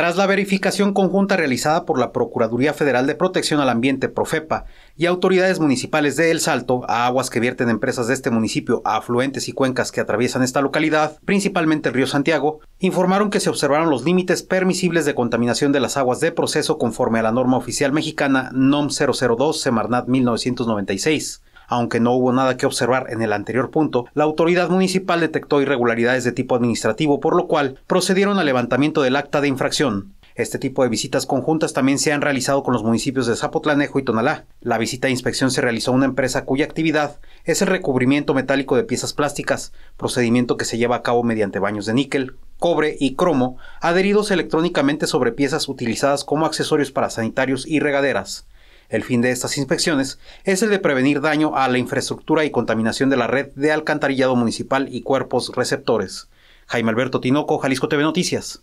Tras la verificación conjunta realizada por la Procuraduría Federal de Protección al Ambiente, Profepa, y autoridades municipales de El Salto, a aguas que vierten empresas de este municipio a afluentes y cuencas que atraviesan esta localidad, principalmente el río Santiago, informaron que se observaron los límites permisibles de contaminación de las aguas de proceso conforme a la norma oficial mexicana NOM 002 Semarnat 1996 aunque no hubo nada que observar en el anterior punto, la autoridad municipal detectó irregularidades de tipo administrativo, por lo cual procedieron al levantamiento del acta de infracción. Este tipo de visitas conjuntas también se han realizado con los municipios de Zapotlanejo y Tonalá. La visita de inspección se realizó a una empresa cuya actividad es el recubrimiento metálico de piezas plásticas, procedimiento que se lleva a cabo mediante baños de níquel, cobre y cromo adheridos electrónicamente sobre piezas utilizadas como accesorios para sanitarios y regaderas. El fin de estas inspecciones es el de prevenir daño a la infraestructura y contaminación de la red de alcantarillado municipal y cuerpos receptores. Jaime Alberto Tinoco, Jalisco TV Noticias.